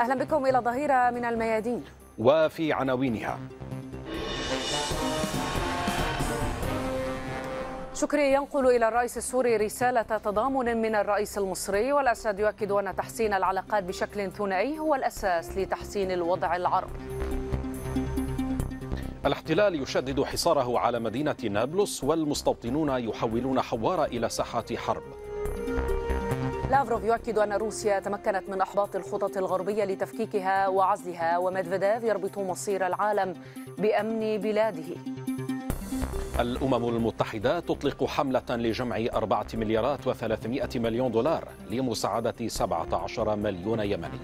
أهلا بكم إلى ظهيرة من الميادين وفي عناوينها شكري ينقل إلى الرئيس السوري رسالة تضامن من الرئيس المصري والأسد يؤكد أن تحسين العلاقات بشكل ثنائي هو الأساس لتحسين الوضع العربي الاحتلال يشدد حصاره على مدينة نابلس والمستوطنون يحولون حوار إلى ساحة حرب لافروف يؤكد أن روسيا تمكنت من إحباط الخطط الغربية لتفكيكها وعزلها وميدفيديف يربط مصير العالم بأمن بلاده الأمم المتحدة تطلق حملة لجمع أربعة مليارات وثلاثمائة مليون دولار لمساعدة 17 مليون يمني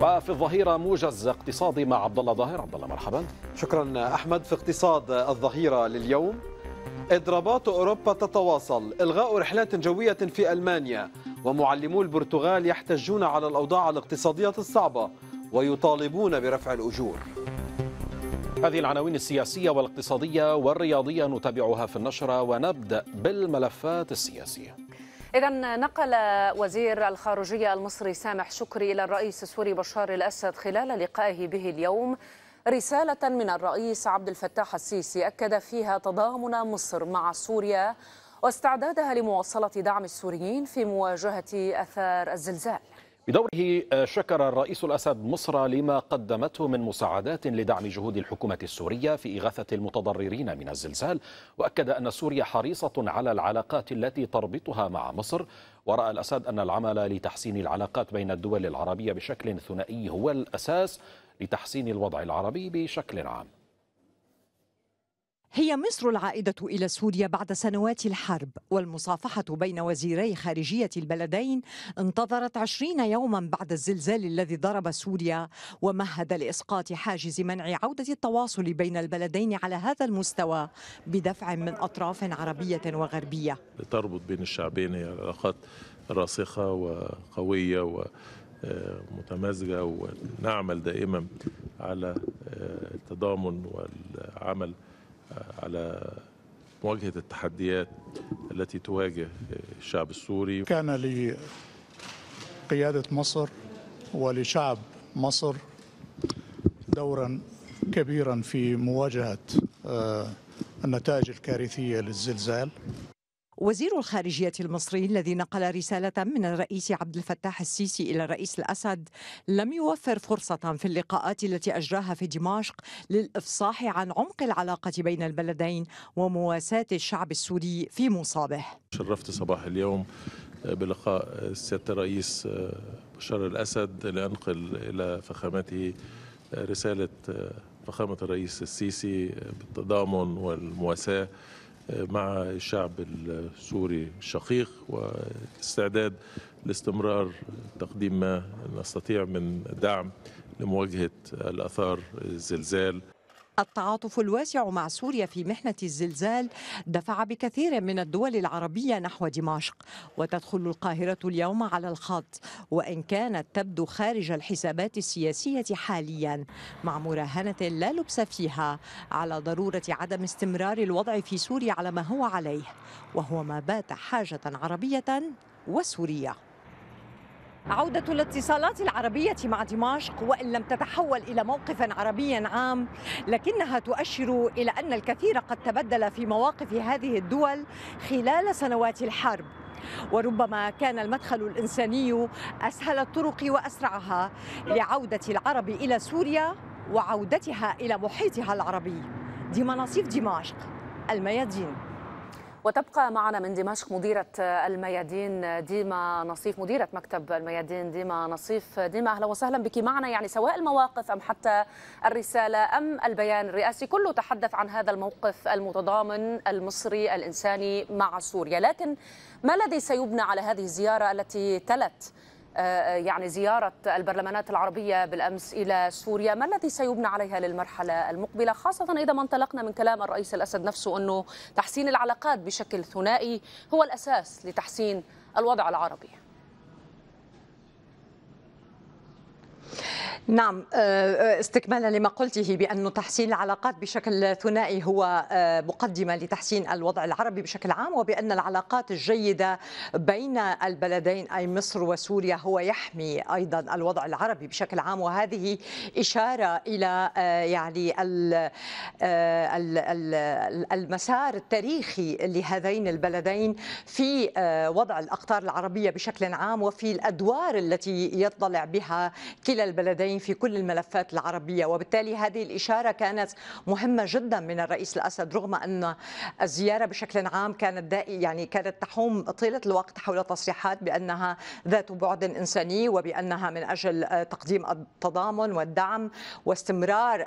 وفي الظهيرة موجز اقتصادي مع عبد الله ظاهر عبد الله مرحبا شكرا أحمد في اقتصاد الظهيرة لليوم إضرابات أوروبا تتواصل إلغاء رحلات جوية في ألمانيا ومعلمو البرتغال يحتجون على الأوضاع الاقتصادية الصعبة ويطالبون برفع الأجور هذه العناوين السياسية والاقتصادية والرياضية نتابعها في النشرة ونبدأ بالملفات السياسية إذا نقل وزير الخارجية المصري سامح شكري إلى الرئيس السوري بشار الأسد خلال لقائه به اليوم رسالة من الرئيس عبد الفتاح السيسي أكد فيها تضامن مصر مع سوريا واستعدادها لمواصلة دعم السوريين في مواجهة أثار الزلزال بدوره شكر الرئيس الأسد مصر لما قدمته من مساعدات لدعم جهود الحكومة السورية في إغاثة المتضررين من الزلزال وأكد أن سوريا حريصة على العلاقات التي تربطها مع مصر ورأى الأسد أن العمل لتحسين العلاقات بين الدول العربية بشكل ثنائي هو الأساس لتحسين الوضع العربي بشكل عام هي مصر العائدة إلى سوريا بعد سنوات الحرب والمصافحة بين وزيري خارجية البلدين انتظرت عشرين يوما بعد الزلزال الذي ضرب سوريا ومهد لإسقاط حاجز منع عودة التواصل بين البلدين على هذا المستوى بدفع من أطراف عربية وغربية تربط بين الشعبين علاقات راسخة وقوية و... متمازجة ونعمل دائما على آه، التضامن والعمل آه، على مواجهة التحديات التي تواجه آه، الشعب السوري كان لقيادة مصر ولشعب مصر دورا كبيرا في مواجهة النتائج الكارثية للزلزال وزير الخارجية المصري الذي نقل رسالة من الرئيس عبد الفتاح السيسي إلى الرئيس الأسد لم يوفر فرصة في اللقاءات التي أجراها في دمشق للإفصاح عن عمق العلاقة بين البلدين ومواساة الشعب السوري في مصابه شرفت صباح اليوم آه، بلقاء آه، سيادة الرئيس آه، بشار الأسد لأنقل إلى فخامته رسالة فخامة الرئيس السيسي بالتضامن والمواساة مع الشعب السوري الشقيق واستعداد لاستمرار تقديم ما نستطيع من دعم لمواجهة الأثار الزلزال التعاطف الواسع مع سوريا في محنة الزلزال دفع بكثير من الدول العربية نحو دمشق وتدخل القاهرة اليوم على الخط وإن كانت تبدو خارج الحسابات السياسية حاليا مع مراهنة لا لبس فيها على ضرورة عدم استمرار الوضع في سوريا على ما هو عليه وهو ما بات حاجة عربية وسورية عودة الاتصالات العربية مع دمشق وإن لم تتحول إلى موقف عربي عام لكنها تؤشر إلى أن الكثير قد تبدل في مواقف هذه الدول خلال سنوات الحرب وربما كان المدخل الإنساني أسهل الطرق وأسرعها لعودة العرب إلى سوريا وعودتها إلى محيطها العربي دي مناصيف دمشق الميادين وتبقى معنا من دمشق مديرة الميادين ديما نصيف مديرة مكتب الميادين ديما نصيف ديما أهلا وسهلا بك معنا يعني سواء المواقف أم حتى الرسالة أم البيان الرئاسي كله تحدث عن هذا الموقف المتضامن المصري الإنساني مع سوريا لكن ما الذي سيبنى على هذه الزيارة التي تلت آه، آه، يعني زيارة البرلمانات العربية بالأمس إلى سوريا ما الذي سيبنى عليها للمرحلة المقبلة خاصة إذا ما انطلقنا من كلام الرئيس الأسد نفسه أنه تحسين العلاقات بشكل ثنائي هو الأساس لتحسين الوضع العربي نعم آه، آه، استكمالا لما قلته بأن تحسين العلاقات بشكل ثنائي هو آه، مقدمة لتحسين الوضع العربي بشكل عام وبأن العلاقات الجيدة بين البلدين أي مصر وسوريا هو يحمي أيضا الوضع العربي بشكل عام وهذه إشارة إلى يعني المسار التاريخي لهذين البلدين في وضع الأقطار العربية بشكل عام وفي الأدوار التي يطلع بها كلا كلا البلدين في كل الملفات العربية وبالتالي هذه الإشارة كانت مهمة جدا من الرئيس الأسد رغم أن الزيارة بشكل عام كانت يعني كانت تحوم طيلة الوقت حول تصريحات بأنها ذات بعد إنساني وبأنها من أجل تقديم التضامن والدعم واستمرار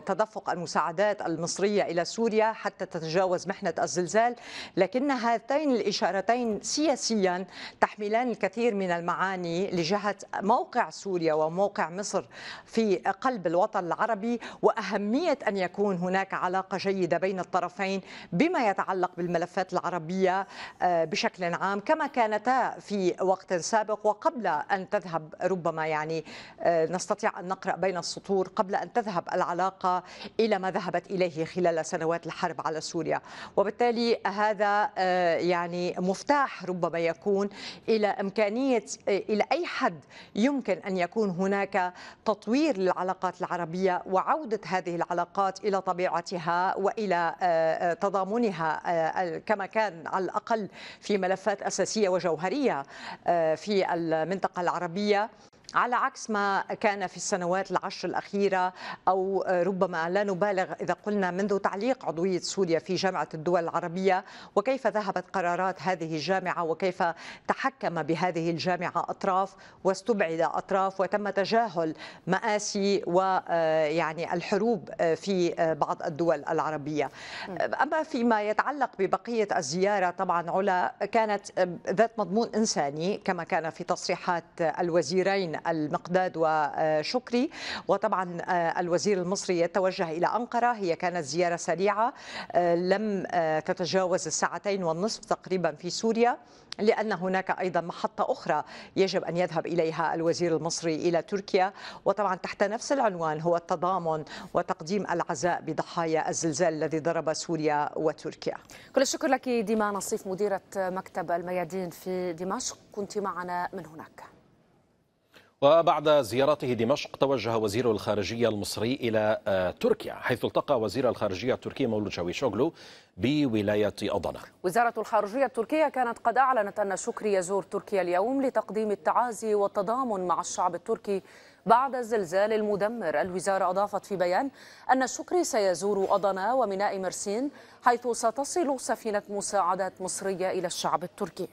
تدفق المساعدات المصرية إلى سوريا حتى تتجاوز محنة الزلزال لكن هاتين الإشارتين سياسيا تحملان الكثير من المعاني لجهة موقع سوريا و وموقع مصر في قلب الوطن العربي وأهمية أن يكون هناك علاقة جيدة بين الطرفين بما يتعلق بالملفات العربية آه، بشكل عام كما كانتا في وقت سابق وقبل أن تذهب ربما يعني آه، نستطيع أن نقرأ بين السطور قبل أن تذهب العلاقة إلى ما ذهبت إليه خلال سنوات الحرب على سوريا وبالتالي هذا آه، يعني مفتاح ربما يكون إلى إمكانية إلى أي حد يمكن أن يكون هناك تطوير للعلاقات العربية وعودة هذه العلاقات إلى طبيعتها وإلى آه، آه، تضامنها آه، كما كان على الأقل في ملفات أساسية وجوهرية في المنطقة العربية على عكس ما كان في السنوات العشر الأخيرة أو ربما لا نبالغ إذا قلنا منذ تعليق عضوية سوريا في جامعة الدول العربية وكيف ذهبت قرارات هذه الجامعة وكيف تحكم بهذه الجامعة أطراف واستبعد أطراف وتم تجاهل مآسي ويعني آه، الحروب آه، في آه، بعض الدول العربية أما فيما يتعلق ببقية الزيارة طبعا علا كانت ذات مضمون إنساني كما كان في تصريحات الوزيرين المقداد وشكري وطبعا آه، الوزير المصري يتوجه إلى أنقرة هي كانت زيارة سريعة آه، لم آه، تتجاوز الساعتين والنصف تقريبا في سوريا لأن هناك أيضا محطة أخرى يجب أن يذهب إليها الوزير المصري إلى تركيا وطبعا تحت نفس العنوان هو التضامن وتقديم العزاء بضحايا الزلزال الذي ضرب سوريا وتركيا كل الشكر لك ديما نصيف مديرة مكتب الميادين في دمشق كنت معنا من هناك وبعد زيارته دمشق توجه وزير الخارجية المصري إلى آه، تركيا حيث التقى وزير الخارجية التركي مولود شاويشوغلو بولاية أضنا وزارة الخارجية التركية كانت قد أعلنت أن شكري يزور تركيا اليوم لتقديم التعازي والتضامن مع الشعب التركي بعد الزلزال المدمر الوزارة أضافت في بيان أن شكري سيزور أضنا وميناء مرسين حيث ستصل سفينة مساعدات مصرية إلى الشعب التركي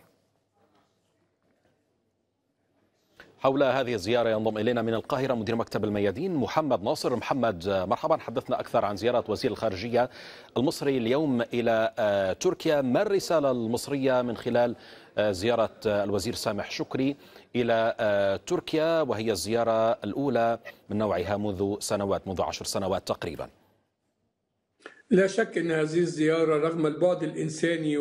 حول هذه الزيارة ينضم إلينا من القاهرة مدير مكتب الميادين محمد ناصر محمد آه، مرحبا حدثنا أكثر عن زيارة وزير الخارجية المصري اليوم إلى آه، تركيا ما الرسالة المصرية من خلال آه، زيارة الوزير سامح شكري إلى تركيا وهي الزيارة الأولى من نوعها منذ سنوات منذ عشر سنوات تقريباً لا شك أن هذه الزيارة رغم البعد الإنساني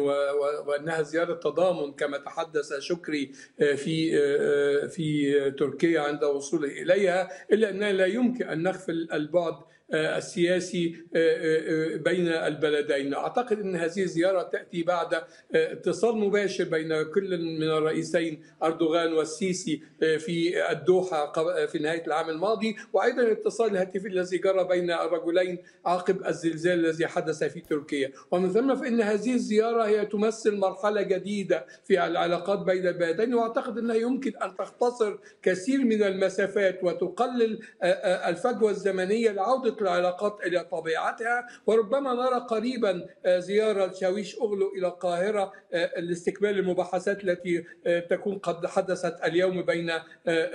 وأنها زيارة تضامن كما تحدث شكري آه، في آه، آه، في تركيا عند وصوله إليها إلا أننا لا يمكن أن نغفل البعد آه، السياسي آه، آه، بين البلدين أعتقد أن هذه الزيارة تأتي بعد اتصال مباشر بين كل من الرئيسين أردوغان والسيسي في الدوحة في نهاية العام الماضي وأيضا الاتصال الهاتفي الذي جرى بين الرجلين عقب الزلزال الذي حدث في تركيا ومن ثم فإن هذه الزيارة هي تمثل مرحلة جديدة في العلاقات بين البلدين وأعتقد أنها يمكن أن تختصر كثير من المسافات وتقلل الفجوة الزمنية لعودة العلاقات إلى طبيعتها وربما نرى قريبا آه، زيارة شاويش أغلو إلى القاهرة آه، لاستكمال المباحثات التي آه، تكون قد حدثت اليوم بين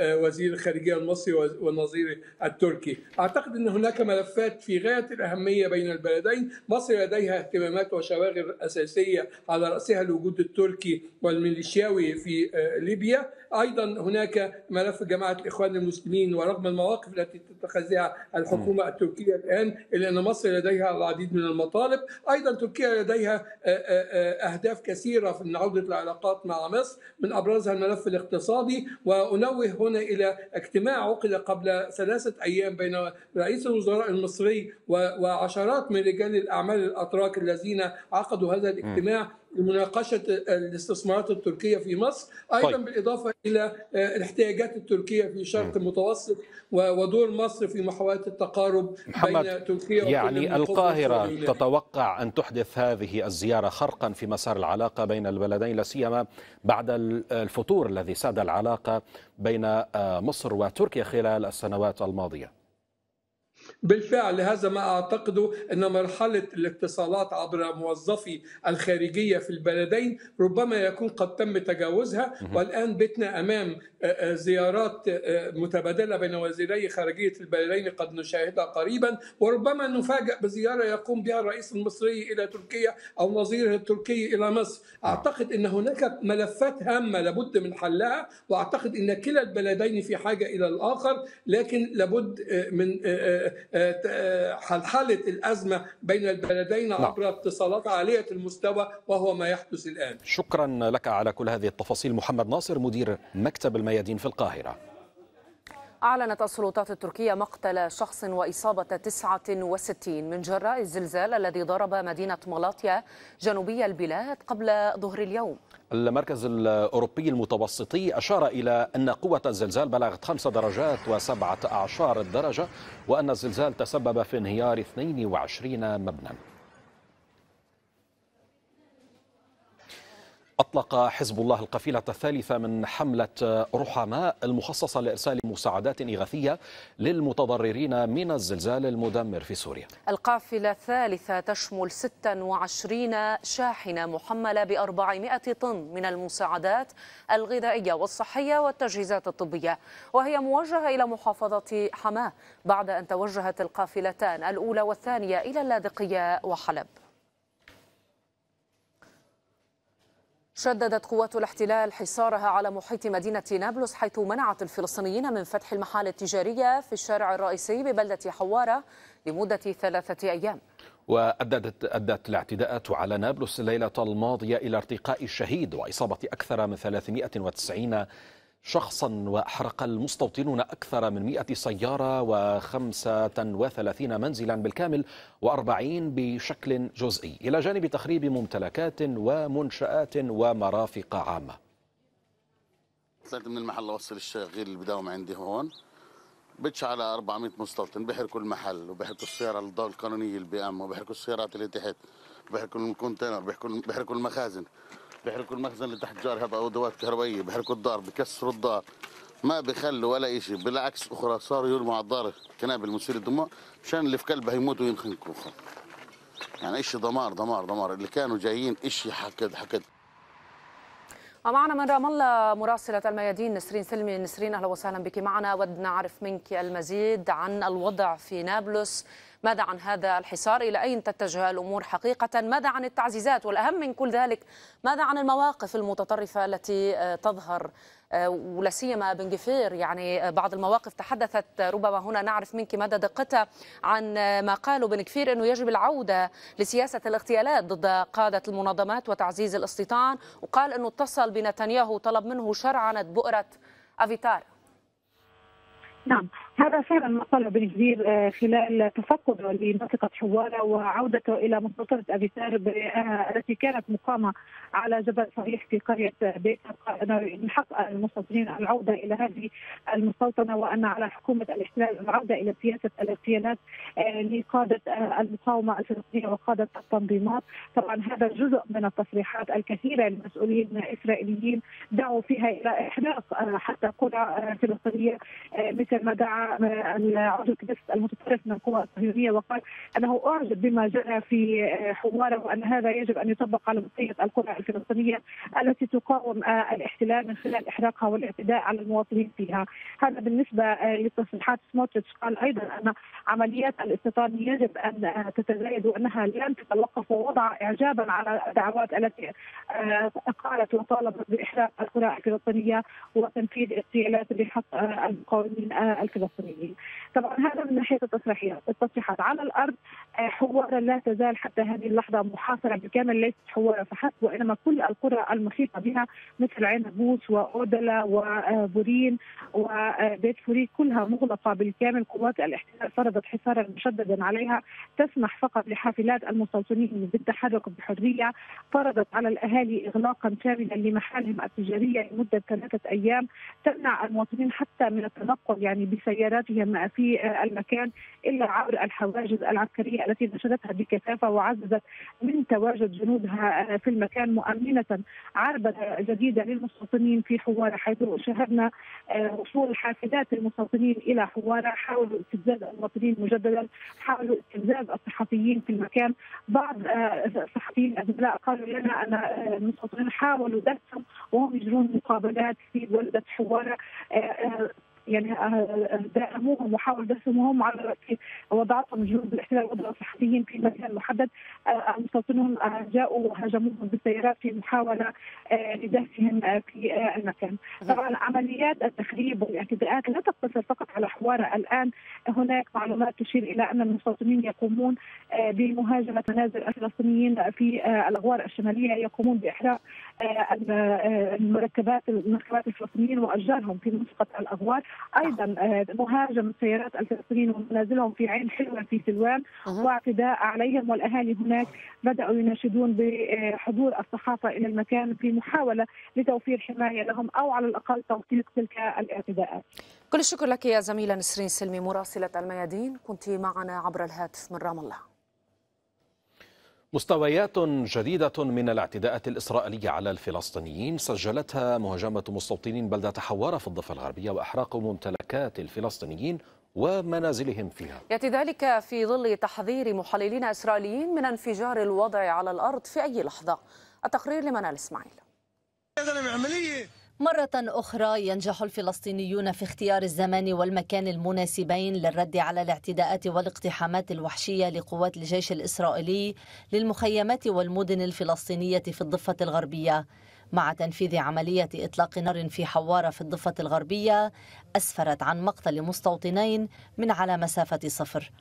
وزير الخارجية المصري والنظير التركي أعتقد أن هناك ملفات في غاية الأهمية بين البلدين مصر لديها اهتمامات وشواغل أساسية على رأسها الوجود التركي والميليشياوي في ليبيا ايضا هناك ملف جماعه الاخوان المسلمين ورغم المواقف التي تتخذها الحكومه التركيه تركيا الآن إلا أن مصر لديها العديد من المطالب أيضا تركيا لديها آه، آه، آه، أهداف كثيرة في عودة العلاقات مع مصر من أبرزها الملف الاقتصادي وأنوه هنا إلى اجتماع عقد قبل ثلاثة أيام بين رئيس الوزراء المصري وعشرات من رجال الأعمال الأتراك الذين عقدوا هذا الاجتماع لمناقشه الاستثمارات التركيه في مصر ايضا طيب. بالاضافه الى آه، الاحتياجات التركيه في شرق المتوسط ودور مصر في محاولات التقارب محمد بين تركيا يعني القاهره تتوقع ان تحدث هذه الزياره خرقا في مسار العلاقه بين البلدين لا سيما بعد الفتور الذي ساد العلاقه بين آه، مصر وتركيا خلال السنوات الماضيه بالفعل هذا ما أعتقده أن مرحلة الاتصالات عبر موظفي الخارجية في البلدين ربما يكون قد تم تجاوزها والآن بتنا أمام آه، آه، زيارات آه، متبادلة بين وزيري خارجية البلدين قد نشاهدها قريبا وربما نفاجأ بزيارة يقوم بها الرئيس المصري إلى تركيا أو نظيره التركي إلى مصر نعم. أعتقد أن هناك ملفات هامة لابد من حلها وأعتقد أن كلا البلدين في حاجة إلى الآخر لكن لابد من آه، آه، حلحلة الأزمة بين البلدين نعم. عبر اتصالات عالية المستوى وهو ما يحدث الآن شكرا لك على كل هذه التفاصيل محمد ناصر مدير مكتب الميادين في القاهرة أعلنت السلطات التركية مقتل شخص وإصابة 69 من جراء الزلزال الذي ضرب مدينة ملاطيا جنوبي البلاد قبل ظهر اليوم المركز الأوروبي المتوسطي أشار إلى أن قوة الزلزال بلغت 5 درجات وسبعة أعشار الدرجة وأن الزلزال تسبب في انهيار 22 مبنى أطلق حزب الله القافلة الثالثة من حملة رحماء المخصصة لإرسال مساعدات إغاثية للمتضررين من الزلزال المدمر في سوريا القافلة الثالثة تشمل 26 شاحنة محملة ب 400 طن من المساعدات الغذائية والصحية والتجهيزات الطبية وهي موجهة إلى محافظة حماة بعد أن توجهت القافلتان الأولى والثانية إلى اللاذقية وحلب شددت قوات الاحتلال حصارها على محيط مدينة نابلس حيث منعت الفلسطينيين من فتح المحال التجارية في الشارع الرئيسي ببلدة حوارة لمدة ثلاثة أيام وأدت أدت الاعتداءات على نابلس الليلة الماضية إلى ارتقاء الشهيد وإصابة أكثر من 390 شخصا وأحرق المستوطنون أكثر من 100 سيارة و35 منزلا بالكامل و40 بشكل جزئي إلى جانب تخريب ممتلكات ومنشآت ومرافق عامة طلعت من المحل وصل الشغيل اللي بداوم عندي هون بتش على 400 مستوطن بيحرقوا المحل وبيحرقوا السيارة الضوء القانونية البي ام وبيحرقوا السيارات اللي تحت بيحرقوا الكونتينر بيحرقوا بيحرقوا المخازن بيحرقوا المخزن اللي تحت جار هذا او دوات كهربائيه بيحرقوا الدار بكسروا الدار ما بيخلوا ولا شيء بالعكس اخرى صاروا يرموا على الدار قنابل مسيله دماء مشان اللي في قلبها يموتوا وينخنقوا يعني اشي دمار دمار دمار اللي كانوا جايين اشي حكد حكد ومعنا من رام الله مراسلة الميادين نسرين سلمي نسرين أهلا وسهلا بك معنا أود نعرف منك المزيد عن الوضع في نابلس ماذا عن هذا الحصار إلى أين تتجه الأمور حقيقة ماذا عن التعزيزات والأهم من كل ذلك ماذا عن المواقف المتطرفة التي آه، تظهر آه، ولا سيما بن جفير يعني بعض المواقف تحدثت ربما هنا نعرف منك مدى دقتها عن ما قاله بن جفير انه يجب العوده لسياسه الاغتيالات ضد قاده المنظمات وتعزيز الاستيطان وقال انه اتصل بنتنياهو وطلب منه شرعنه بؤره افيتار نعم هذا فعلا ما قاله بن جبير آه، خلال تفقده لمنطقة حوالة وعودته إلى مستوطنة أبي سارب آه، التي كانت مقامة على جبل صريح في قرية بيت من حق المستوطنين العودة إلى هذه المستوطنة وأن على حكومة الاحتلال العودة إلى سياسة الاغتيالات آه، لقادة المقاومة الفلسطينية وقادة التنظيمات طبعا هذا جزء من التصريحات الكثيرة للمسؤولين الاسرائيليين دعوا فيها إلى إحراق حتى قرى فلسطينية مثل ما دعا العضو الكبير المتطرف من القوى الصهيونيه وقال انه اعجب بما جاء في حواره وان هذا يجب ان يطبق على بقيه القرى الفلسطينيه التي تقاوم الاحتلال من خلال احراقها والاعتداء على المواطنين فيها. هذا بالنسبه لتصريحات سموتريتش قال ايضا ان عمليات الاستيطان يجب ان تتزايد وانها لن تتوقف ووضع اعجابا على الدعوات التي قالت وطالبت باحراق القرى الفلسطينيه وتنفيذ اغتيالات بحق المقاومين الفلسطينيين. طبعا هذا من ناحيه التصريحات، التصريحات على الارض آه، حوارا لا تزال حتى هذه اللحظه محاصره بالكامل ليست حوارا فحسب وانما كل القرى المحيطه بها مثل عين بوس واودلا وبورين وبيت فوري كلها مغلقه بالكامل قوات الاحتلال فرضت حصارا مشددا عليها تسمح فقط لحافلات المستوطنين بالتحرك بحريه فرضت على الاهالي اغلاقا كاملا لمحالهم التجاريه لمده ثلاثه ايام تمنع المواطنين حتى من التنقل يعني يعني بسياراتهم في المكان الا عبر الحواجز العسكريه التي نشرتها بكثافه وعززت من تواجد جنودها آه، في المكان مؤمنه عربه جديده للمستوطنين في حواره حيث شاهدنا آه، وصول حافلات المستوطنين الى حواره حاولوا استفزاز المواطنين مجددا حاولوا استفزاز الصحفيين في المكان بعض آه، الصحفيين الزملاء قالوا لنا ان المستوطنين حاولوا دفعهم وهم يجرون مقابلات في بلده حواره يعني داهموهم ومحاولة دسمهم على وضعتهم جنود الاحتلال وضع صحفيين في مكان محدد آه، المستوطنون آه، جاءوا وهاجموهم بالسيارات في محاولة آه، لدفهم في المكان طبعا عمليات التخريب والاعتداءات لا تقتصر فقط على حوارة الآن هناك معلومات تشير إلى أن المستوطنين يقومون بمهاجمة منازل الفلسطينيين في الأغوار الشمالية يقومون بإحراق المركبات المركبات الفلسطينيين واشجارهم في منطقه الاغوار ايضا آه، مهاجم سيارات الفلسطينيين ومنازلهم في عين حلوه في سلوان واعتداء عليهم والاهالي هناك بداوا يناشدون بحضور الصحافه الى المكان في محاوله لتوفير حمايه لهم او على الاقل توثيق تلك الاعتداءات. كل الشكر لك يا زميله نسرين سلمي مراسله الميادين كنت معنا عبر الهاتف من رام الله. مستويات جديدة من الاعتداءات الإسرائيلية على الفلسطينيين سجلتها مهاجمة مستوطنين بلدة حوارة في الضفة الغربية وإحراق ممتلكات الفلسطينيين ومنازلهم فيها يأتي ذلك في ظل تحذير محللين إسرائيليين من انفجار الوضع على الأرض في أي لحظة التقرير لمنال إسماعيل مرة أخرى ينجح الفلسطينيون في اختيار الزمان والمكان المناسبين للرد على الاعتداءات والاقتحامات الوحشية لقوات الجيش الإسرائيلي للمخيمات والمدن الفلسطينية في الضفة الغربية مع تنفيذ عملية إطلاق نار في حوارة في الضفة الغربية أسفرت عن مقتل مستوطنين من على مسافة صفر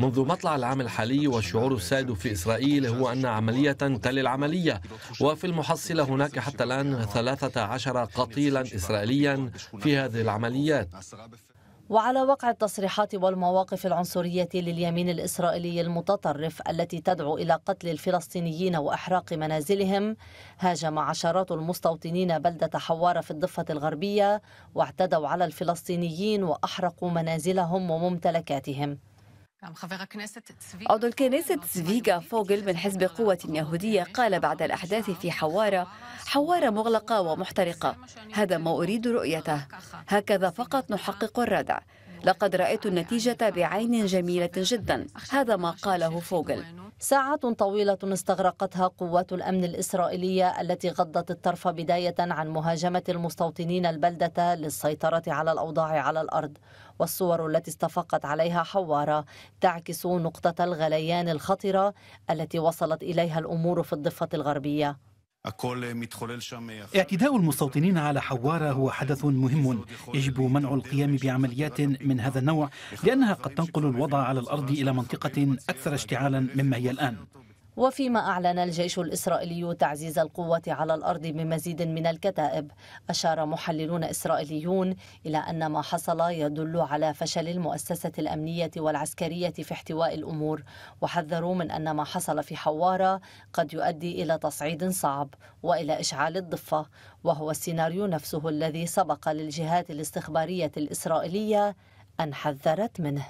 منذ مطلع العام الحالي والشعور السائد في إسرائيل هو أن عملية تلي العملية وفي المحصلة هناك حتى الآن 13 قتيلا إسرائيليا في هذه العمليات وعلى وقع التصريحات والمواقف العنصرية لليمين الإسرائيلي المتطرف التي تدعو إلى قتل الفلسطينيين وإحراق منازلهم هاجم عشرات المستوطنين بلدة حوارة في الضفة الغربية واعتدوا على الفلسطينيين وأحرقوا منازلهم وممتلكاتهم نعم، عضو الكنيسة سفيغا فوغل من حزب قوة يهودية قال بعد الأحداث في حوارة حوارة مغلقة ومحترقة هذا ما أريد رؤيته هكذا فقط نحقق الردع لقد رأيت النتيجة بعين جميلة جدا هذا ما قاله فوغل ساعات طويلة استغرقتها قوات الأمن الإسرائيلية التي غضت الطرف بداية عن مهاجمة المستوطنين البلدة للسيطرة على الأوضاع على الأرض والصور التي استفقت عليها حوارة تعكس نقطة الغليان الخطرة التي وصلت إليها الأمور في الضفة الغربية اعتداء المستوطنين على حوارة هو حدث مهم يجب منع القيام بعمليات من هذا النوع لأنها قد تنقل الوضع على الأرض إلى منطقة أكثر اشتعالا مما هي الآن وفيما أعلن الجيش الإسرائيلي تعزيز القوة على الأرض بمزيد من الكتائب أشار محللون إسرائيليون إلى أن ما حصل يدل على فشل المؤسسة الأمنية والعسكرية في احتواء الأمور وحذروا من أن ما حصل في حوارة قد يؤدي إلى تصعيد صعب وإلى إشعال الضفة وهو السيناريو نفسه الذي سبق للجهات الاستخبارية الإسرائيلية أن حذرت منه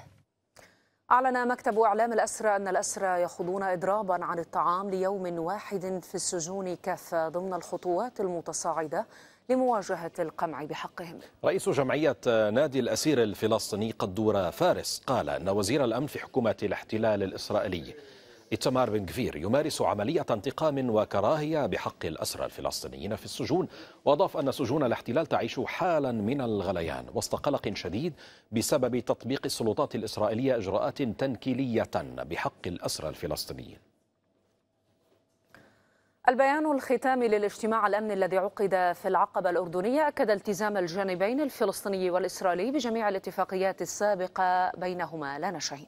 أعلن مكتب إعلام الأسرى أن الأسرى يخوضون إضرابا عن الطعام ليوم واحد في السجون كافة ضمن الخطوات المتصاعدة لمواجهة القمع بحقهم رئيس جمعية نادي الأسير الفلسطيني قدور فارس قال أن وزير الأمن في حكومة الاحتلال الإسرائيلي إتمار بن كفير يمارس عملية انتقام وكراهية بحق الأسرى الفلسطينيين في السجون وأضاف أن سجون الاحتلال تعيش حالا من الغليان وسط قلق شديد بسبب تطبيق السلطات الإسرائيلية إجراءات تنكيلية بحق الأسرى الفلسطينيين البيان الختامي للاجتماع الامني الذي عقد في العقبه الاردنيه اكد التزام الجانبين الفلسطيني والاسرائيلي بجميع الاتفاقيات السابقه بينهما لا شهيد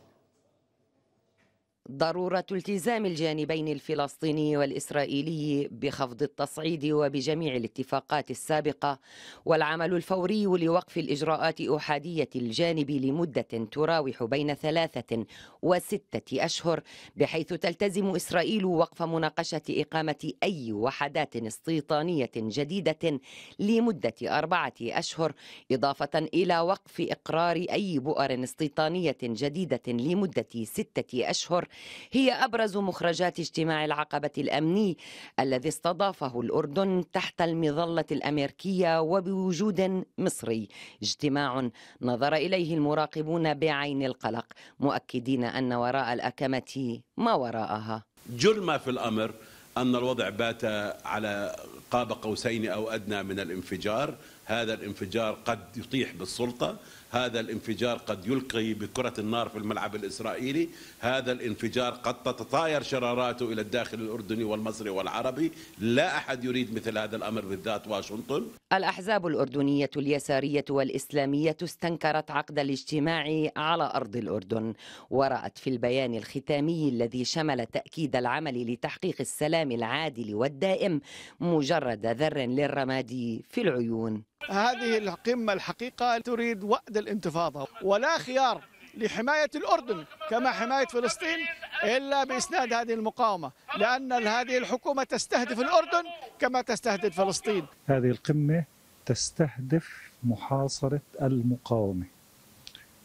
ضروره التزام الجانبين الفلسطيني والاسرائيلي بخفض التصعيد وبجميع الاتفاقات السابقه والعمل الفوري لوقف الاجراءات احاديه الجانب لمده تراوح بين ثلاثه وسته اشهر بحيث تلتزم اسرائيل وقف مناقشه اقامه اي وحدات استيطانيه جديده لمده اربعه اشهر اضافه الى وقف اقرار اي بؤر استيطانيه جديده لمده سته اشهر هي أبرز مخرجات اجتماع العقبة الأمني الذي استضافه الأردن تحت المظلة الأمريكية وبوجود مصري اجتماع نظر إليه المراقبون بعين القلق مؤكدين أن وراء الأكمة ما وراءها جل ما في الأمر أن الوضع بات على قاب قوسين أو أدنى من الانفجار هذا الانفجار قد يطيح بالسلطة هذا الانفجار قد يلقي بكرة النار في الملعب الإسرائيلي هذا الانفجار قد تتطاير شراراته إلى الداخل الأردني والمصري والعربي لا أحد يريد مثل هذا الأمر بالذات واشنطن الأحزاب الأردنية اليسارية والإسلامية استنكرت عقد الاجتماع على أرض الأردن ورأت في البيان الختامي الذي شمل تأكيد العمل لتحقيق السلام العادل والدائم مجرد ذر للرماد في العيون هذه القمة الحقيقة تريد وأد الانتفاضة ولا خيار لحماية الأردن كما حماية فلسطين إلا بإسناد هذه المقاومة لأن هذه الحكومة تستهدف الأردن كما تستهدف فلسطين هذه القمة تستهدف محاصرة المقاومة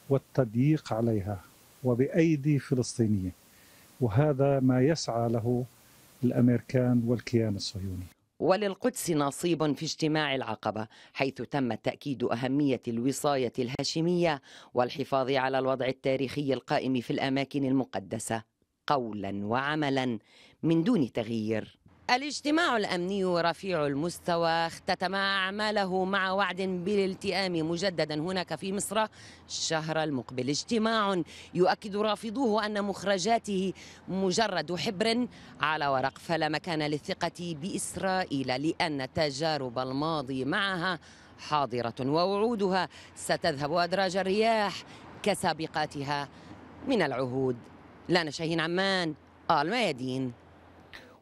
والتضييق عليها وبأيدي فلسطينية وهذا ما يسعى له الأمريكان والكيان الصهيوني وللقدس نصيب في اجتماع العقبة حيث تم تأكيد أهمية الوصاية الهاشمية والحفاظ على الوضع التاريخي القائم في الأماكن المقدسة قولا وعملا من دون تغيير الاجتماع الامني رفيع المستوى اختتم اعماله مع وعد بالالتئام مجددا هناك في مصر الشهر المقبل اجتماع يؤكد رافضوه ان مخرجاته مجرد حبر على ورق فلا مكان للثقه باسرائيل لان تجارب الماضي معها حاضره ووعودها ستذهب ادراج الرياح كسابقاتها من العهود لانا شاهين عمان الميادين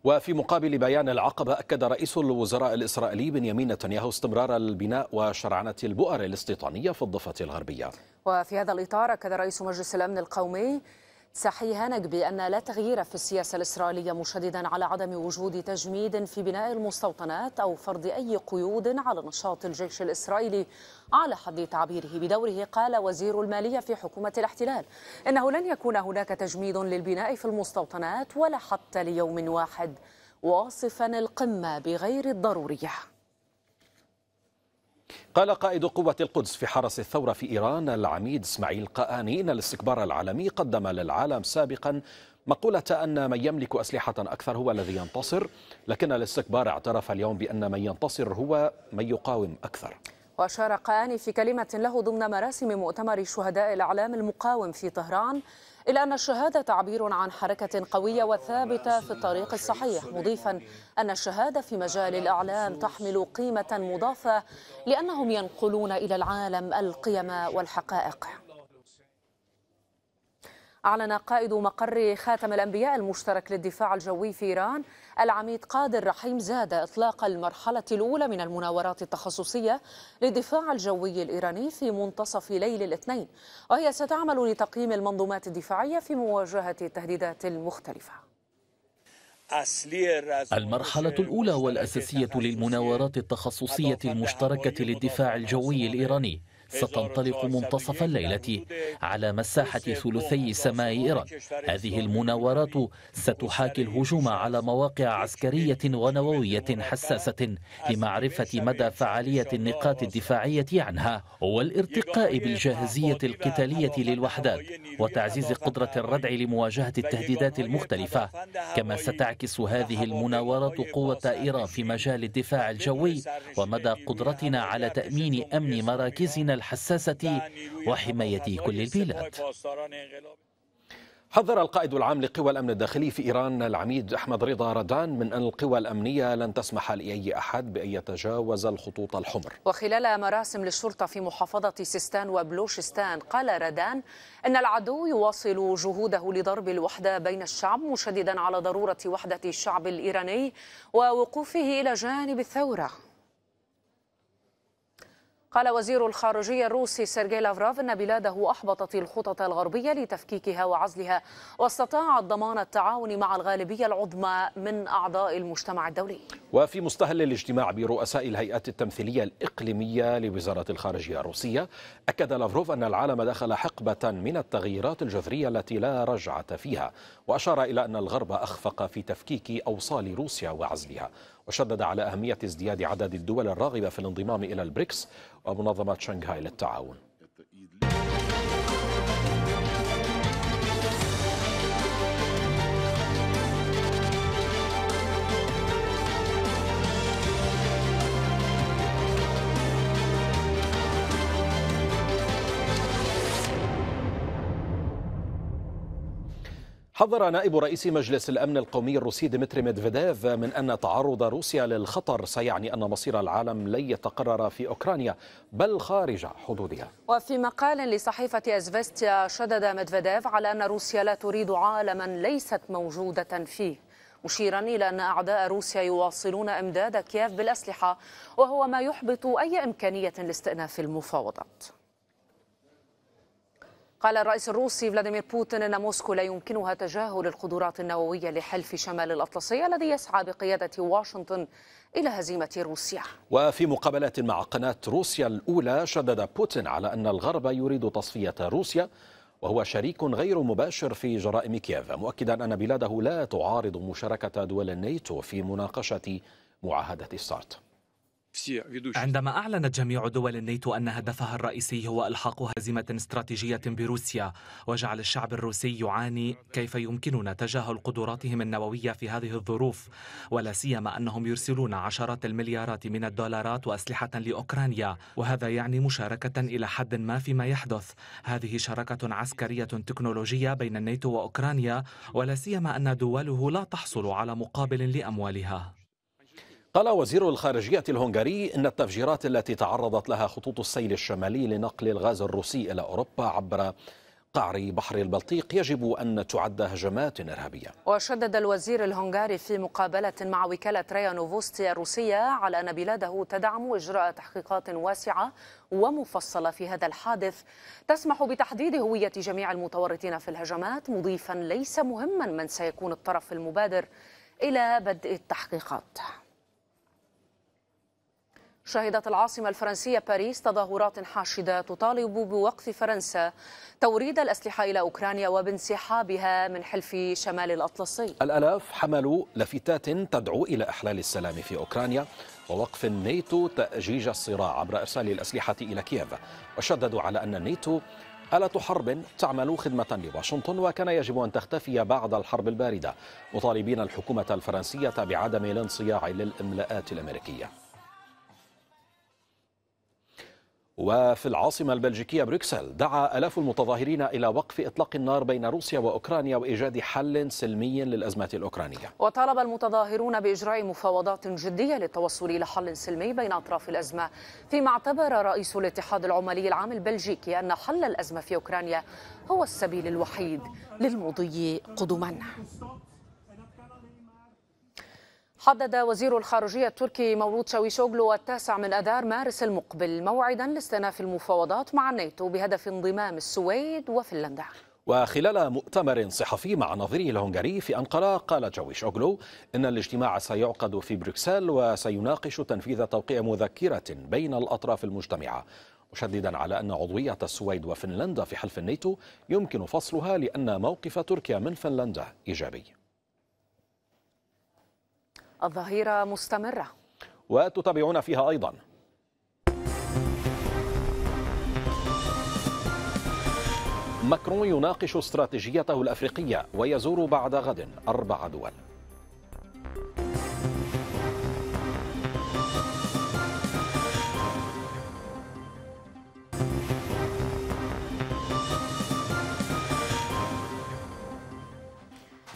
وفي مقابل بيان العقبة أكد رئيس الوزراء الإسرائيلي بنيامين نتنياهو استمرار البناء وشرعنة البؤر الاستيطانية في الضفة الغربية وفي هذا الإطار أكد رئيس مجلس الأمن القومي ساحي هانك بأن لا تغيير في السياسة الإسرائيلية مشددا على عدم وجود تجميد في بناء المستوطنات أو فرض أي قيود على نشاط الجيش الإسرائيلي على حد تعبيره بدوره قال وزير المالية في حكومة الاحتلال إنه لن يكون هناك تجميد للبناء في المستوطنات ولا حتى ليوم واحد واصفا القمة بغير الضرورية قال قائد قوة القدس في حرس الثورة في إيران العميد إسماعيل قآني إن الاستكبار العالمي قدم للعالم سابقا مقولة أن من يملك أسلحة أكثر هو الذي ينتصر لكن الاستكبار اعترف اليوم بأن من ينتصر هو من يقاوم أكثر وأشار قاني في كلمة له ضمن مراسم مؤتمر شهداء الإعلام المقاوم في طهران إلى أن الشهادة تعبير عن حركة قوية وثابتة في الطريق الصحيح مضيفا أن الشهادة في مجال الإعلام تحمل قيمة مضافة لأنهم ينقلون إلى العالم القيم والحقائق أعلن قائد مقر خاتم الأنبياء المشترك للدفاع الجوي في إيران العميد قادر رحيم زاد إطلاق المرحلة الأولى من المناورات التخصصية للدفاع الجوي الإيراني في منتصف ليل الاثنين وهي ستعمل لتقييم المنظومات الدفاعية في مواجهة التهديدات المختلفة المرحلة الأولى والأساسية للمناورات التخصصية المشتركة للدفاع الجوي الإيراني ستنطلق منتصف الليلة على مساحة ثلثي سماء إيران هذه المناورات ستحاكي الهجوم على مواقع عسكرية ونووية حساسة لمعرفة مدى فعالية النقاط الدفاعية عنها والارتقاء بالجاهزية القتالية للوحدات وتعزيز قدرة الردع لمواجهة التهديدات المختلفة كما ستعكس هذه المناورات قوة إيران في مجال الدفاع الجوي ومدى قدرتنا على تأمين أمن مراكزنا الحساسة وحماية كل البلاد حذر القائد العام لقوى الامن الداخلي في ايران العميد احمد رضا ردان من ان القوى الامنيه لن تسمح لاي احد بان يتجاوز الخطوط الحمر. وخلال مراسم للشرطه في محافظه سيستان وبلوشستان قال ردان ان العدو يواصل جهوده لضرب الوحده بين الشعب مشددا على ضروره وحده الشعب الايراني ووقوفه الى جانب الثوره. قال وزير الخارجية الروسي سيرجي لافراف أن بلاده أحبطت الخطط الغربية لتفكيكها وعزلها واستطاعت ضمان التعاون مع الغالبية العظمى من أعضاء المجتمع الدولي وفي مستهل الاجتماع برؤساء الهيئات التمثيلية الإقليمية لوزارة الخارجية الروسية أكد لافروف أن العالم دخل حقبة من التغييرات الجذرية التي لا رجعة فيها وأشار إلى أن الغرب أخفق في تفكيك أوصال روسيا وعزلها وشدد على أهمية ازدياد عدد الدول الراغبة في الانضمام إلى البريكس ومنظمة شنغهاي للتعاون حذر نائب رئيس مجلس الأمن القومي الروسي ديمتري ميدفيديف من أن تعرض روسيا للخطر سيعني أن مصير العالم لن يتقرر في أوكرانيا بل خارج حدودها وفي مقال لصحيفة أزفستيا شدد ميدفيديف على أن روسيا لا تريد عالما ليست موجودة فيه مشيرا إلى أن أعداء روسيا يواصلون إمداد كييف بالأسلحة وهو ما يحبط أي إمكانية لاستئناف المفاوضات قال الرئيس الروسي فلاديمير بوتين ان موسكو لا يمكنها تجاهل القدرات النوويه لحلف شمال الاطلسي الذي يسعى بقياده واشنطن الى هزيمه روسيا. وفي مقابلات مع قناه روسيا الاولى شدد بوتين على ان الغرب يريد تصفيه روسيا وهو شريك غير مباشر في جرائم كييف مؤكدا ان بلاده لا تعارض مشاركه دول الناتو في مناقشه معاهده السارت. عندما أعلنت جميع دول الناتو أن هدفها الرئيسي هو إلحاق هزيمة استراتيجية بروسيا وجعل الشعب الروسي يعاني كيف يمكننا تجاهل قدراتهم النووية في هذه الظروف ولا سيما أنهم يرسلون عشرات المليارات من الدولارات وأسلحة لأوكرانيا وهذا يعني مشاركة إلى حد ما فيما يحدث هذه شراكة عسكرية تكنولوجية بين الناتو وأوكرانيا ولا سيما أن دوله لا تحصل على مقابل لأموالها قال وزير الخارجية الهنغاري إن التفجيرات التي تعرضت لها خطوط السيل الشمالي لنقل الغاز الروسي إلى أوروبا عبر قعر بحر البلطيق يجب أن تعد هجمات إرهابية وشدد الوزير الهنغاري في مقابلة مع وكالة ريا نوفوستي الروسية على أن بلاده تدعم إجراء تحقيقات واسعة ومفصلة في هذا الحادث تسمح بتحديد هوية جميع المتورطين في الهجمات مضيفا ليس مهما من سيكون الطرف المبادر إلى بدء التحقيقات شهدت العاصمة الفرنسية باريس تظاهرات حاشدة تطالب بوقف فرنسا توريد الأسلحة إلى أوكرانيا وبانسحابها من حلف شمال الأطلسي الألاف حملوا لافتات تدعو إلى إحلال السلام في أوكرانيا ووقف الناتو تأجيج الصراع عبر إرسال الأسلحة إلى كييف وشددوا على أن الناتو آلة حرب تعمل خدمة لواشنطن وكان يجب أن تختفي بعد الحرب الباردة مطالبين الحكومة الفرنسية بعدم الانصياع للإملاءات الأمريكية وفي العاصمة البلجيكية بروكسل دعا ألاف المتظاهرين إلى وقف إطلاق النار بين روسيا وأوكرانيا وإيجاد حل سلمي للأزمة الأوكرانية وطالب المتظاهرون بإجراء مفاوضات جدية للتوصل إلى حل سلمي بين أطراف الأزمة فيما اعتبر رئيس الاتحاد العمالي العام البلجيكي أن حل الأزمة في أوكرانيا هو السبيل الوحيد للمضي قدما حدد وزير الخارجية التركي مولود شاويشوغلو التاسع من أذار مارس المقبل موعدا لاستئناف المفاوضات مع الناتو بهدف انضمام السويد وفنلندا وخلال مؤتمر صحفي مع نظيره الهنغاري في أنقرة قال جويش أوغلو إن الاجتماع سيعقد في بروكسل وسيناقش تنفيذ توقيع مذكرة بين الأطراف المجتمعة مشددا على أن عضوية السويد وفنلندا في حلف الناتو يمكن فصلها لأن موقف تركيا من فنلندا إيجابي الظهيرة مستمرة وتتابعون فيها أيضا ماكرون يناقش استراتيجيته الأفريقية ويزور بعد غد أربع دول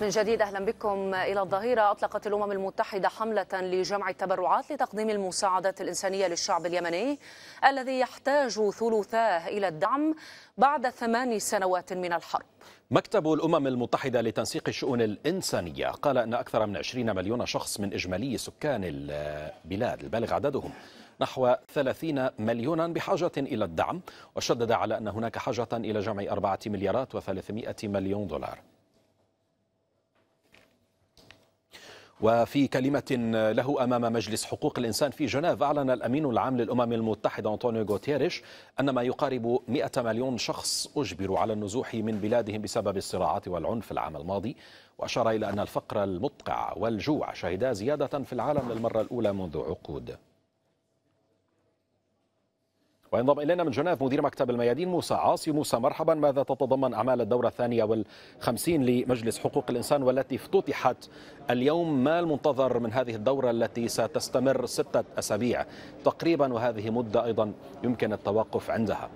من جديد اهلا بكم الى الظهيره اطلقت الامم المتحده حمله لجمع التبرعات لتقديم المساعدات الانسانيه للشعب اليمني الذي يحتاج ثلثاه الى الدعم بعد ثمان سنوات من الحرب. مكتب الامم المتحده لتنسيق الشؤون الانسانيه قال ان اكثر من 20 مليون شخص من اجمالي سكان البلاد البالغ عددهم نحو 30 مليونا بحاجة إلى الدعم وشدد على أن هناك حاجة إلى جمع 4 مليارات و300 مليون دولار وفي كلمة له أمام مجلس حقوق الإنسان في جنيف أعلن الأمين العام للأمم المتحدة أنطونيو غوتيريش أن ما يقارب 100 مليون شخص أجبروا على النزوح من بلادهم بسبب الصراعات والعنف العام الماضي وأشار إلى أن الفقر المدقع والجوع شهدا زيادة في العالم للمرة الأولى منذ عقود وينضم إلينا من جنيف مدير مكتب الميادين موسى عاصي موسى مرحبا ماذا تتضمن أعمال الدورة الثانية والخمسين لمجلس حقوق الإنسان والتي افتتحت اليوم ما المنتظر من هذه الدورة التي ستستمر ستة أسابيع تقريبا وهذه مدة أيضا يمكن التوقف عندها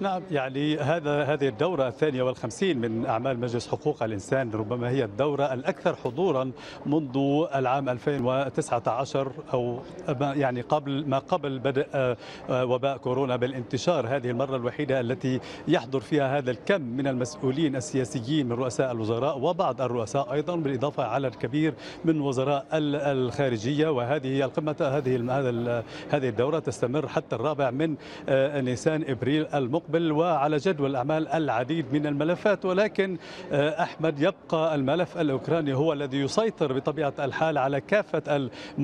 نعم يعني هذا هذه الدورة الثانية والخمسين من أعمال مجلس حقوق الإنسان ربما هي الدورة الأكثر حضورا منذ العام 2019 أو يعني قبل ما قبل بدء آه، آه، وباء كورونا بالانتشار هذه المرة الوحيدة التي يحضر فيها هذا الكم من المسؤولين السياسيين من رؤساء الوزراء وبعض الرؤساء أيضا بالإضافة على الكبير من وزراء الخارجية وهذه هي القمة هذه هذه الدورة تستمر حتى الرابع من آه، نيسان إبريل المقبل المقبل وعلى جدول أعمال العديد من الملفات ولكن آه، أحمد يبقى الملف الأوكراني هو الذي يسيطر بطبيعة الحال على كافة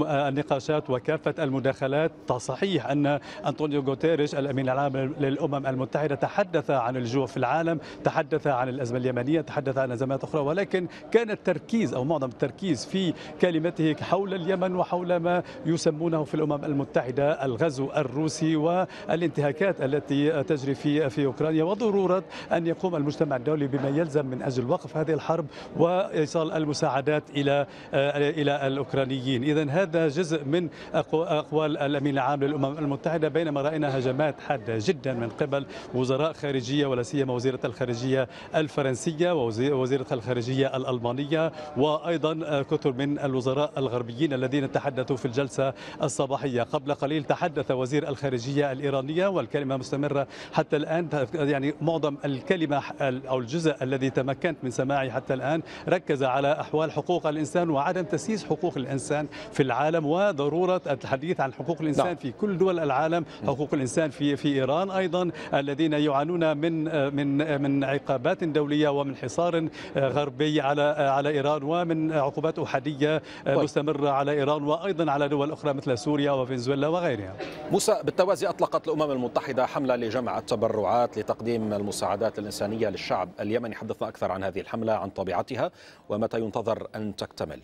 آه، النقاشات وكافة المداخلات صحيح أن أنطونيو غوتيريش الأمين العام للأمم المتحدة تحدث عن الجوع في العالم تحدث عن الأزمة اليمنية تحدث عن أزمات أخرى ولكن كان التركيز أو معظم التركيز في كلمته حول اليمن وحول ما يسمونه في الأمم المتحدة الغزو الروسي والانتهاكات التي تجري في في في اوكرانيا وضروره ان يقوم المجتمع الدولي بما يلزم من اجل وقف هذه الحرب وايصال المساعدات الى الى الاوكرانيين، اذا هذا جزء من اقوال الامين العام للامم المتحده بينما راينا هجمات حاده جدا من قبل وزراء خارجيه ولا سيما وزيره الخارجيه الفرنسيه ووزيره الخارجيه الالمانيه وايضا آه، كثر من الوزراء الغربيين الذين تحدثوا في الجلسه الصباحيه، قبل قليل تحدث وزير الخارجيه الايرانيه والكلمه مستمره حتى الآن يعني معظم الكلمة أو الجزء الذي تمكنت من سماعه حتى الآن ركز على أحوال حقوق الإنسان وعدم تسييس حقوق الإنسان في العالم وضرورة الحديث عن حقوق الإنسان نعم. في كل دول العالم حقوق الإنسان في في إيران أيضا الذين يعانون من من من عقابات دولية ومن حصار غربي على على إيران ومن عقوبات أحادية طيب. مستمرة على إيران وأيضا على دول أخرى مثل سوريا وفنزويلا وغيرها موسى بالتوازي أطلقت الأمم المتحدة حملة لجمع التبرع التبرعات لتقديم المساعدات الإنسانية للشعب اليمني حدثنا أكثر عن هذه الحملة عن طبيعتها ومتى ينتظر أن تكتمل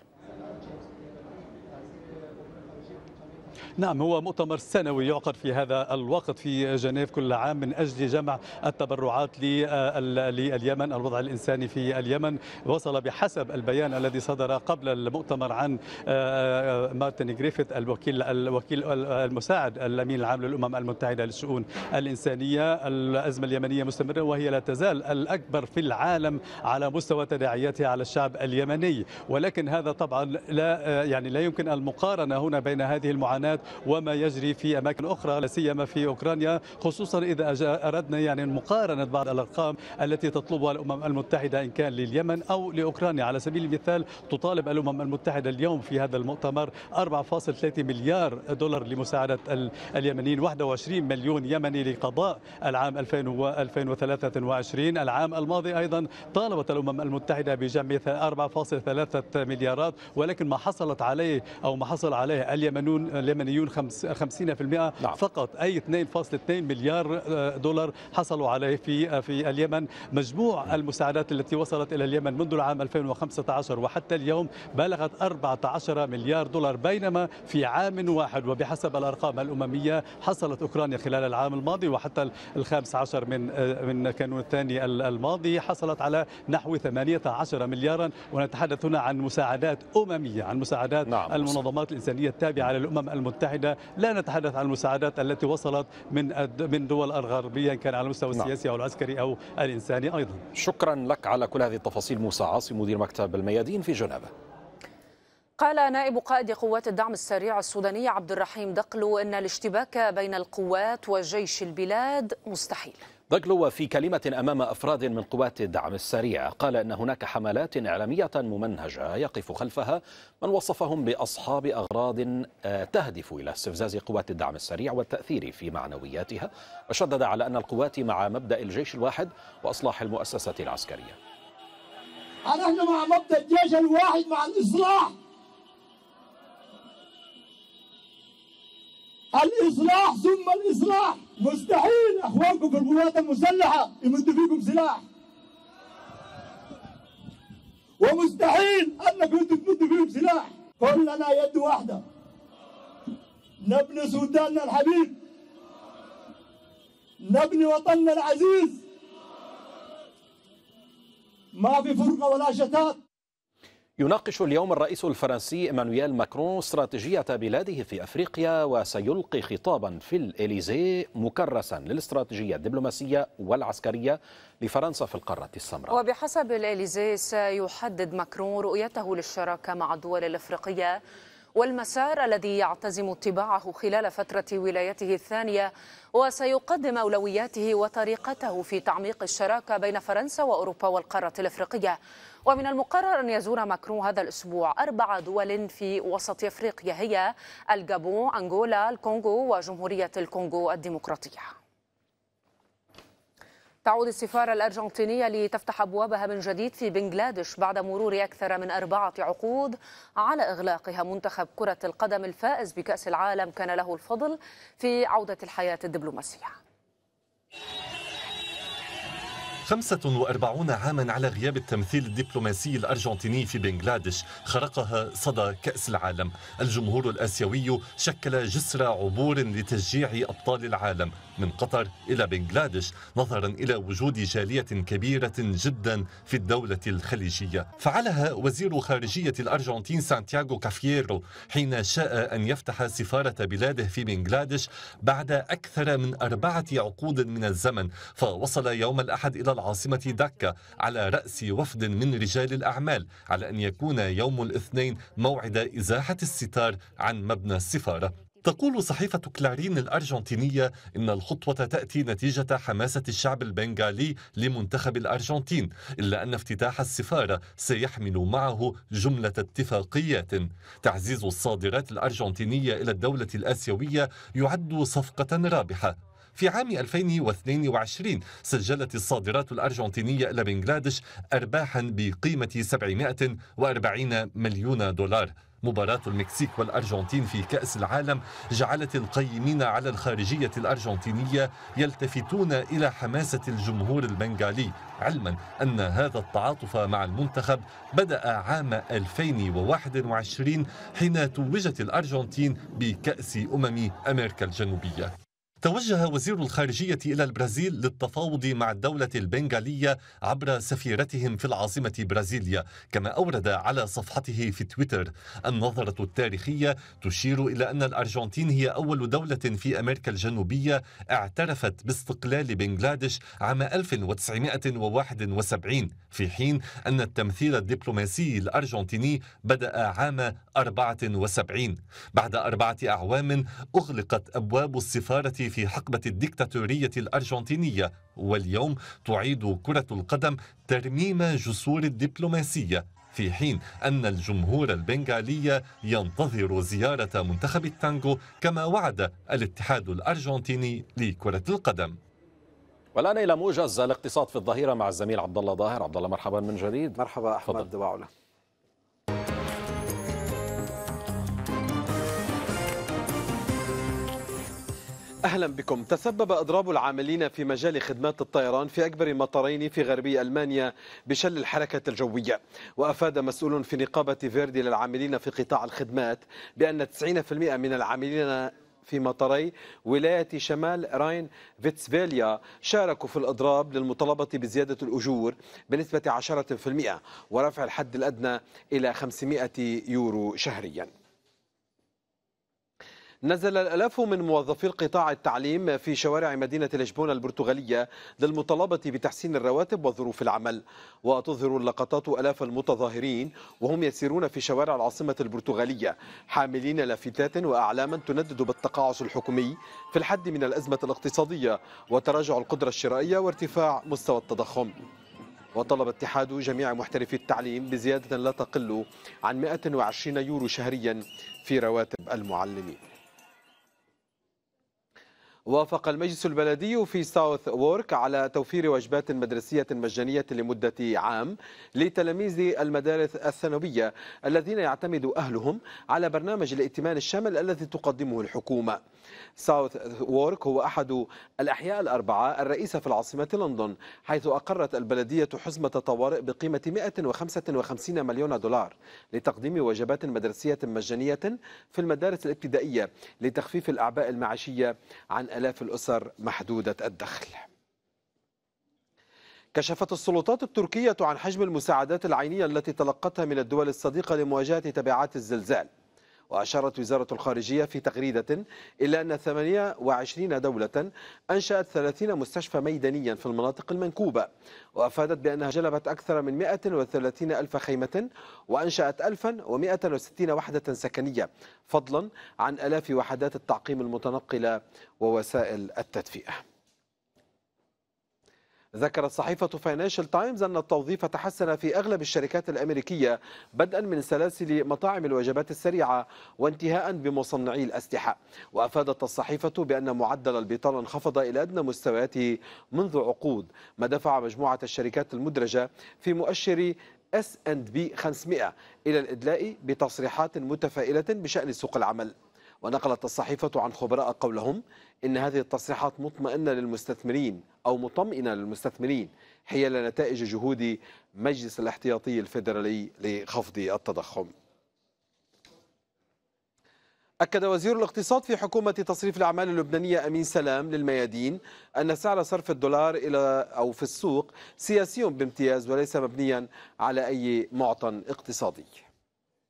نعم هو مؤتمر سنوي يعقد في هذا الوقت في جنيف كل عام من أجل جمع التبرعات لليمن الوضع الإنساني في اليمن وصل بحسب البيان الذي صدر قبل المؤتمر عن آه، آه، مارتن جريفيث الوكيل الوكيل المساعد الأمين العام للأمم المتحدة للشؤون الإنسانية الأزمة اليمنية مستمرة وهي لا تزال الأكبر في العالم على مستوى تداعياتها على الشعب اليمني ولكن هذا طبعا لا آه، يعني لا يمكن المقارنة هنا بين هذه المعاناة وما يجري في أماكن أخرى لا سيما في أوكرانيا خصوصا إذا أردنا يعني مقارنة بعض الأرقام التي تطلبها الأمم المتحدة إن كان لليمن أو لأوكرانيا على سبيل المثال تطالب الأمم المتحدة اليوم في هذا المؤتمر 4.3 مليار دولار لمساعدة اليمنيين 21 مليون يمني لقضاء العام 2023 العام الماضي أيضا طالبت الأمم المتحدة بجمع 4.3 مليارات ولكن ما حصلت عليه أو ما حصل عليه اليمنيون مليون 50% نعم. فقط أي 2.2 مليار آه، دولار حصلوا عليه في آه، في اليمن مجموع المساعدات التي وصلت إلى اليمن منذ العام 2015 وحتى اليوم بلغت 14 مليار دولار بينما في عام واحد وبحسب الأرقام الأممية حصلت أوكرانيا خلال العام الماضي وحتى الخامس عشر من آه، من كانون الثاني الماضي حصلت على نحو 18 مليارا ونتحدث هنا عن مساعدات أممية عن مساعدات نعم. المنظمات الإنسانية التابعة للأمم المتحدة المتحدة لا نتحدث عن المساعدات التي وصلت من من دول الغربية كان على المستوى نعم. السياسي أو العسكري أو الإنساني أيضا شكرا لك على كل هذه التفاصيل موسى عاصم مدير مكتب الميادين في جنيف قال نائب قائد قوات الدعم السريع السودانية عبد الرحيم دقلو أن الاشتباك بين القوات وجيش البلاد مستحيل دجلو في كلمة أمام أفراد من قوات الدعم السريع قال أن هناك حملات إعلامية ممنهجة يقف خلفها من وصفهم بأصحاب أغراض آه، تهدف إلى استفزاز قوات الدعم السريع والتأثير في معنوياتها وشدد على أن القوات مع مبدأ الجيش الواحد وإصلاح المؤسسة العسكرية نحن مع مبدأ الجيش الواحد مع الإصلاح الاصلاح ثم الاصلاح مستحيل اخوانكم في القوات المسلحه يمدوا فيكم سلاح ومستحيل انكم تمدوا فيهم سلاح كلنا يد واحده نبني سوداننا الحبيب نبني وطننا العزيز ما في فرقه ولا شتات يناقش اليوم الرئيس الفرنسي إيمانويل ماكرون استراتيجية بلاده في أفريقيا وسيلقي خطابا في الإليزي مكرسا للاستراتيجية الدبلوماسية والعسكرية لفرنسا في القارة السمراء وبحسب الإليزي سيحدد ماكرون رؤيته للشراكة مع الدول الأفريقية والمسار الذي يعتزم اتباعه خلال فترة ولايته الثانية وسيقدم أولوياته وطريقته في تعميق الشراكة بين فرنسا وأوروبا والقارة الأفريقية ومن المقرر أن يزور ماكرون هذا الأسبوع أربع دول في وسط أفريقيا هي الجابون، أنغولا، الكونغو وجمهورية الكونغو الديمقراطية تعود السفارة الأرجنتينية لتفتح أبوابها من جديد في بنغلاديش بعد مرور أكثر من أربعة عقود على إغلاقها منتخب كرة القدم الفائز بكأس العالم كان له الفضل في عودة الحياة الدبلوماسية 45 عاما على غياب التمثيل الدبلوماسي الأرجنتيني في بنغلاديش خرقها صدى كأس العالم الجمهور الآسيوي شكل جسر عبور لتشجيع أبطال العالم من قطر إلى بنغلاديش نظرا إلى وجود جالية كبيرة جدا في الدولة الخليجية فعلها وزير خارجية الأرجنتين سانتياغو كافييرو حين شاء أن يفتح سفارة بلاده في بنغلاديش بعد أكثر من أربعة عقود من الزمن فوصل يوم الأحد إلى العاصمة دكة على رأس وفد من رجال الأعمال على أن يكون يوم الاثنين موعد إزاحة الستار عن مبنى السفارة تقول صحيفة كلارين الأرجنتينية إن الخطوة تأتي نتيجة حماسة الشعب البنغالي لمنتخب الأرجنتين إلا أن افتتاح السفارة سيحمل معه جملة اتفاقيات تعزيز الصادرات الأرجنتينية إلى الدولة الآسيوية يعد صفقة رابحة في عام 2022 سجلت الصادرات الأرجنتينية إلى بنغلاديش أرباحا بقيمة 740 مليون دولار مباراة المكسيك والأرجنتين في كأس العالم جعلت القيمين على الخارجية الأرجنتينية يلتفتون إلى حماسة الجمهور البنغالي علما أن هذا التعاطف مع المنتخب بدأ عام 2021 حين توجت الأرجنتين بكأس أمم أمريكا الجنوبية توجه وزير الخارجية إلى البرازيل للتفاوض مع الدولة البنغالية عبر سفيرتهم في العاصمة برازيليا كما أورد على صفحته في تويتر النظرة التاريخية تشير إلى أن الأرجنتين هي أول دولة في أمريكا الجنوبية اعترفت باستقلال بنغلاديش عام 1971 في حين أن التمثيل الدبلوماسي الأرجنتيني بدأ عام 74 بعد أربعة أعوام أغلقت أبواب السفارة في حقبة الدكتاتورية الأرجنتينية واليوم تعيد كرة القدم ترميم جسور الدبلوماسية في حين أن الجمهور البنغالي ينتظر زيارة منتخب التانغو كما وعد الاتحاد الأرجنتيني لكرة القدم والآن إلى موجز الاقتصاد في الظهيرة مع الزميل عبد الله ظاهر عبد الله مرحبا من جديد مرحبا أحمد وعلا أهلا بكم تسبب إضراب العاملين في مجال خدمات الطيران في أكبر مطارين في غربي ألمانيا بشل الحركة الجوية وأفاد مسؤول في نقابة فيردي للعاملين في قطاع الخدمات بأن 90% من العاملين في مطاري ولاية شمال راين فيتسفيليا شاركوا في الإضراب للمطالبة بزيادة الأجور بنسبة 10% ورفع الحد الأدنى إلى 500 يورو شهرياً نزل الألاف من موظفي القطاع التعليم في شوارع مدينة لشبونة البرتغالية للمطالبة بتحسين الرواتب وظروف العمل وتظهر اللقطات ألاف المتظاهرين وهم يسيرون في شوارع العاصمة البرتغالية حاملين لافتات وأعلاما تندد بالتقاعس الحكومي في الحد من الأزمة الاقتصادية وتراجع القدرة الشرائية وارتفاع مستوى التضخم وطلب اتحاد جميع محترفي التعليم بزيادة لا تقل عن 120 يورو شهريا في رواتب المعلمين وافق المجلس البلدي في ساوث وورك على توفير وجبات مدرسية مجانية لمدة عام لتلاميذ المدارس الثانوية الذين يعتمد أهلهم على برنامج الائتمان الشامل الذي تقدمه الحكومة ساوث وورك هو أحد الأحياء الأربعة الرئيسة في العاصمة لندن حيث أقرت البلدية حزمة طوارئ بقيمة 155 مليون دولار لتقديم وجبات مدرسية مجانية في المدارس الابتدائية لتخفيف الأعباء المعيشية عن آلاف الأسر محدودة الدخل كشفت السلطات التركية عن حجم المساعدات العينية التي تلقتها من الدول الصديقة لمواجهة تبعات الزلزال وأشارت وزارة الخارجية في تغريدة إلى أن 28 دولة أنشأت 30 مستشفى ميدانيا في المناطق المنكوبة وأفادت بأنها جلبت أكثر من 130 ألف خيمة وأنشأت 1160 وحدة سكنية فضلا عن ألاف وحدات التعقيم المتنقلة ووسائل التدفئة ذكرت صحيفة فاينانشال تايمز أن التوظيف تحسن في أغلب الشركات الأمريكية بدءا من سلاسل مطاعم الوجبات السريعة وانتهاء بمصنعي الأسلحة وأفادت الصحيفة بأن معدل البطالة انخفض إلى أدنى مستوياته منذ عقود ما دفع مجموعة الشركات المدرجة في مؤشر اس اند بي 500 إلى الإدلاء بتصريحات متفائلة بشأن سوق العمل ونقلت الصحيفة عن خبراء قولهم إن هذه التصريحات مطمئنة للمستثمرين أو مطمئنة للمستثمرين حيال نتائج جهود مجلس الاحتياطي الفيدرالي لخفض التضخم أكد وزير الاقتصاد في حكومة تصريف الأعمال اللبنانية أمين سلام للميادين أن سعر صرف الدولار إلى أو في السوق سياسي بامتياز وليس مبنيا على أي معطى اقتصادي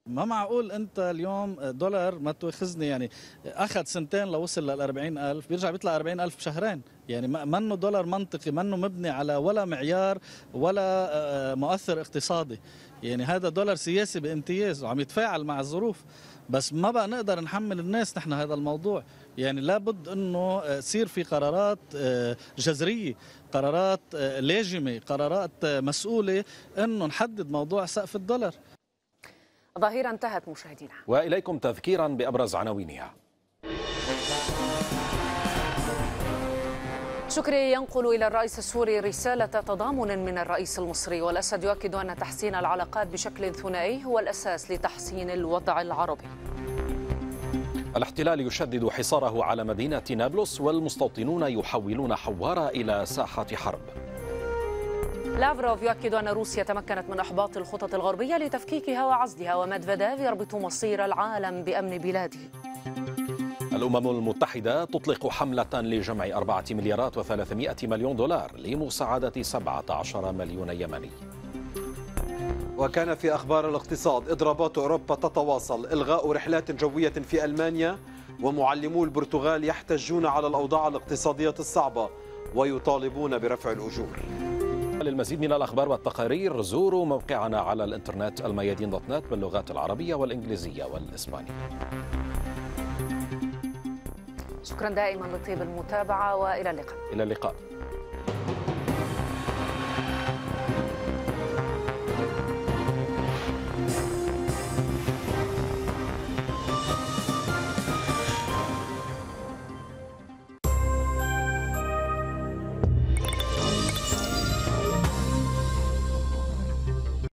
ما معقول انت اليوم دولار ما تواخذني يعني اخذ سنتين لوصل لو لل 40000 بيرجع بيطلع 40000 بشهرين يعني منه دولار منطقي منه مبني على ولا معيار ولا آه، مؤثر اقتصادي يعني هذا دولار سياسي بامتياز وعم يتفاعل مع الظروف بس ما بقى نقدر نحمل الناس نحن هذا الموضوع يعني لابد انه آه، يصير في قرارات آه، جذريه قرارات لاجمه قرارات مسؤوله انه نحدد موضوع سقف الدولار ظهيرة انتهت مشاهدينا وإليكم تذكيرا بأبرز عناوينها شكري ينقل إلى الرئيس السوري رسالة تضامن من الرئيس المصري والأسد يؤكد أن تحسين العلاقات بشكل ثنائي هو الأساس لتحسين الوضع العربي الاحتلال يشدد حصاره على مدينة نابلس والمستوطنون يحولون حوارة إلى ساحة حرب لافروف يؤكد أن روسيا تمكنت من إحباط الخطط الغربية لتفكيكها وعزلها ومدفداف يربط مصير العالم بأمن بلاده الأمم المتحدة تطلق حملة لجمع أربعة مليارات وثلاثمائة مليون دولار لمساعدة سبعة عشر مليون يمني وكان في أخبار الاقتصاد إضرابات أوروبا تتواصل إلغاء رحلات جوية في ألمانيا ومعلمو البرتغال يحتجون على الأوضاع الاقتصادية الصعبة ويطالبون برفع الأجور للمزيد من الأخبار والتقارير زوروا موقعنا على الإنترنت الميادين دوت نت باللغات العربية والإنجليزية والإسبانية شكرا دائما لطيب المتابعة وإلى اللقاء إلى اللقاء